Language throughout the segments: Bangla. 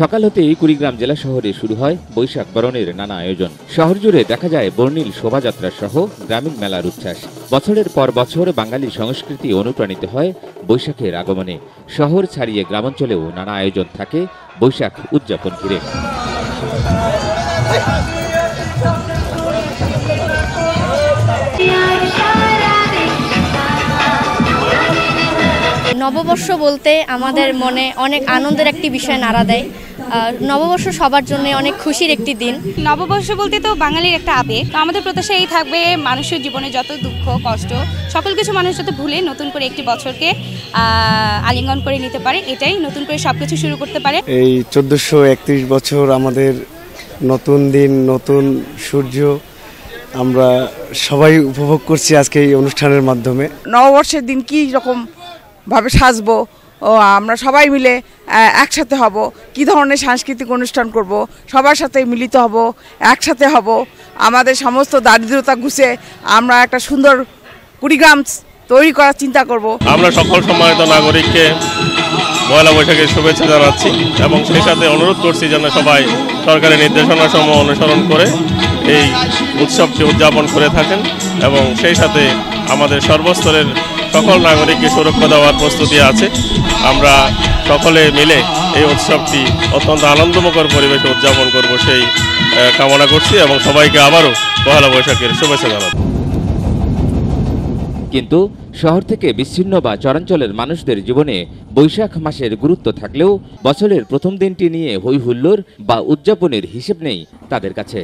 সকাল হতেই কুড়িগ্রাম জেলা শহরে শুরু হয় বৈশাখ বরণের নানা আয়োজন শহর জুড়ে দেখা যায় বর্ণিল শোভাযাত্রা সহ গ্রামীণ মেলার উচ্ছ্বাস বছরের পর বছর বাঙালি সংস্কৃতি অনুপ্রাণিত হয় বৈশাখের আগমনে শহর ছাড়িয়ে গ্রামাঞ্চলেও নানা আয়োজন থাকে বৈশাখ উদযাপন ঘিরে নববর্ষ বলতে আমাদের মনে অনেক আনন্দের একটি বিষয় নাড়া দেয় নববর্ষ সবার জন্য অনেক খুশির একটি দিন নববর্ষ বলতে তো বাঙালির একটা আবেগ তো আমাদের প্রত্যাশা এই থাকবে মানুষের জীবনে যত দুঃখ কষ্ট সকল কিছু মানুষ যাতে ভুলে নতুন করে একটি বছরকে আলিঙ্গন করে নিতে পারে এটাই নতুন করে সব কিছু শুরু করতে পারে এই চোদ্দোশো একত্রিশ বছর আমাদের নতুন দিন নতুন সূর্য আমরা সবাই উপভোগ করছি আজকে এই অনুষ্ঠানের মাধ্যমে নববর্ষের দিন কি রকম ভাবে সাজবো ও আমরা সবাই মিলে একসাথে হব কি ধরনের সাংস্কৃতিক অনুষ্ঠান করব সবার সাথে মিলিত হব একসাথে হব আমাদের সমস্ত দারিদ্রতা ঘুষে আমরা একটা সুন্দর কুড়িগ্রাম তৈরি করার চিন্তা করব আমরা সকল সম্মানিত নাগরিককে পয়লা বৈশাখের শুভেচ্ছা জানাচ্ছি এবং সেই সাথে অনুরোধ করছি যেন সবাই সরকারের নির্দেশনাসমূহ অনুসরণ করে এই উৎসবটি উদযাপন করে থাকেন এবং সেই সাথে আমাদের সর্বস্তরের সকল নাগরিককে সুরক্ষা দেওয়ার প্রস্তুতি আছে আমরা সকলে মিলে এই উৎসবটি অত্যন্ত আনন্দমুখর পরিবেশে উদযাপন করব সেই কামনা করছি এবং সবাইকে আবারও পহেলা বৈশাখের শুভেচ্ছা জানাব কিন্তু শহর থেকে বিচ্ছিন্ন বা চরাঞ্চলের মানুষদের জীবনে বৈশাখ মাসের গুরুত্ব থাকলেও বছরের প্রথম দিনটি নিয়ে হৈহুল্লোর বা উদযাপনের হিসেব নেই তাদের কাছে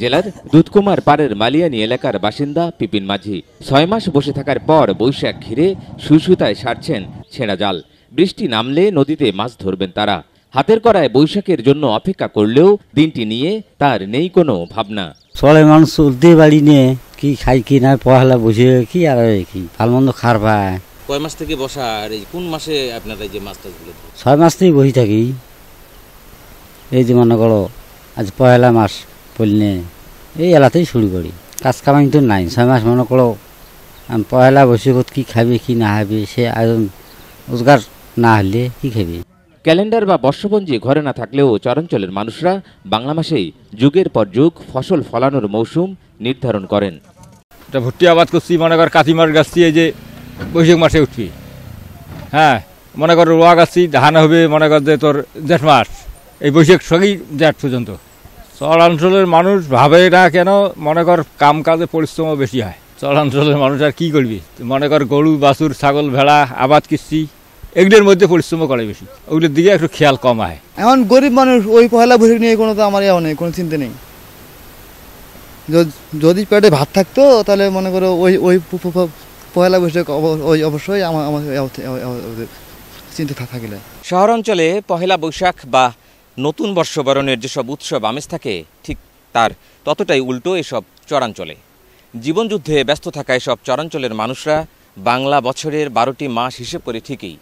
জেলার দুধকুমার পাড়ের মালিয়ানি এলাকার বাসিন্দা পিপিন মাঝি ছয় মাস বসে থাকার পর বৈশাখ ঘিরে সুসুতায় সারছেন ছেঁড়া জাল বৃষ্টি নামলে নদীতে মাছ ধরবেন তারা হাতের করায় বৈশাখের জন্য অপেক্ষা করলেও দিনটি নিয়ে তার নেই কোনো ভাবনা সবাই মানুষ উদ্দে বাড়ি নিয়ে কি খাই কি না পহালা বসে কি আর কি ভালো মন্দ খার পায় কয় মাস থেকে বসা আর এই কোন মাসে আপনারা যে মাছ টাছগুলো ছয় মাস থেকে বসে থাকি এই যে মনে করো আজ পয়লা মাস করলে এই এলাতেই শুরু করি কাজ কামাই তো নাই ছয় মাস মনে করো আমি পয়লা বৈশাখত কী খাবে কি না হবে সে আয়োজন রোজগার না হলে কী খাবে ক্যালেন্ডার বা বর্ষপঞ্জি ঘরে না থাকলেও চরাঞ্চলের মানুষরা বাংলা মাসেই যুগের পর যুগ ফসল ফলানোর মৌসুম নির্ধারণ করেন এটা ভুট্টি আবাদ করছি মনে কর কাতিমার গাছ দিয়ে যে বৈশাখ মাসে উঠবি হ্যাঁ মনে কর রোয়া গাছি ধান হবে মনে কর যে তোর জেঠ মাস এই বৈশাখ সঙ্গেই জেঠ পর্যন্ত চরাঞ্চলের মানুষ ভাবে না কেন মনে কর কাম কাজে পরিশ্রম বেশি হয় চরাঞ্চলের মানুষ আর কী করবি মনে কর গরু বাছুর ছাগল ভেড়া আবাদ কৃষি এগুলোর মধ্যে পরিশ্রম করে বেশি ওগুলোর দিকে একটু খেয়াল কম হয় এমন গরিব মানুষ ওই পহেলা ভুসি নিয়ে কোনো তো আমার ইয়ে নেই কোনো চিন্তা নেই যদি পেটে ভাত থাকতো তাহলে মনে করো ওই ওই পয়লা বৈশাখ ওই অবশ্যই আমার আমার ইয়ে ইয়ে চিন্তা থাকলে শহরাঞ্চলে পহেলা বৈশাখ বা নতুন বর্ষবরণের যেসব উৎসব আমেজ থাকে ঠিক তার ততটাই উল্টো এসব চরাঞ্চলে জীবনযুদ্ধে ব্যস্ত থাকা এসব চরাঞ্চলের মানুষরা বাংলা বছরের বারোটি মাস হিসেব করে ঠিকই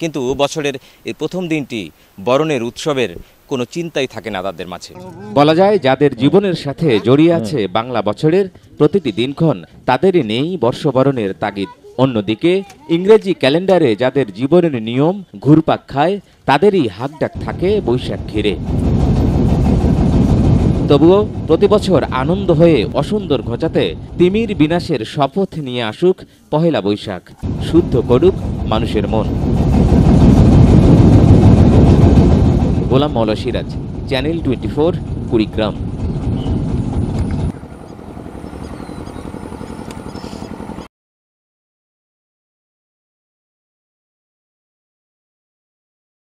কিন্তু বছরের এই প্রথম দিনটি বরণের উৎসবের কোনো চিন্তাই থাকে না তাদের মাঝে বলা যায় যাদের জীবনের সাথে জড়িয়ে আছে বাংলা বছরের প্রতিটি দিনক্ষণ তাদেরই নেই বর্ষবরণের তাগিদ অন্যদিকে ইংরেজি ক্যালেন্ডারে যাদের জীবনের নিয়ম ঘুরপাক খায় তাদেরই হাকডাক থাকে বৈশাখ ঘিরে তবুও প্রতি বছর আনন্দ হয়ে অসুন্দর ঘটাতে তিমির বিনাশের শপথ নিয়ে আসুক পহেলা বৈশাখ শুদ্ধ করুক মানুষের মন Golam Moula Siraj channel twenty four Kurigram